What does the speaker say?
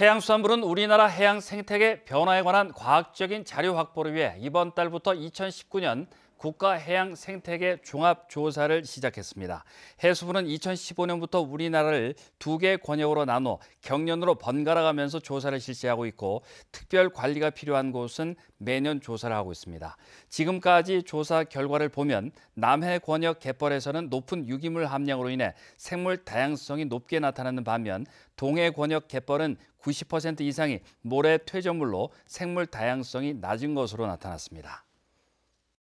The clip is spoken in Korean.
해양수산부는 우리나라 해양 생태계 변화에 관한 과학적인 자료 확보를 위해 이번 달부터 2019년 국가해양생태계 종합조사를 시작했습니다. 해수부는 2015년부터 우리나라를 두 개 권역으로 나눠 경년으로 번갈아가면서 조사를 실시하고 있고 특별 관리가 필요한 곳은 매년 조사를 하고 있습니다. 지금까지 조사 결과를 보면 남해 권역 갯벌에서는 높은 유기물 함량으로 인해 생물 다양성이 높게 나타나는 반면 동해 권역 갯벌은 90% 이상이 모래 퇴적물로 생물 다양성이 낮은 것으로 나타났습니다.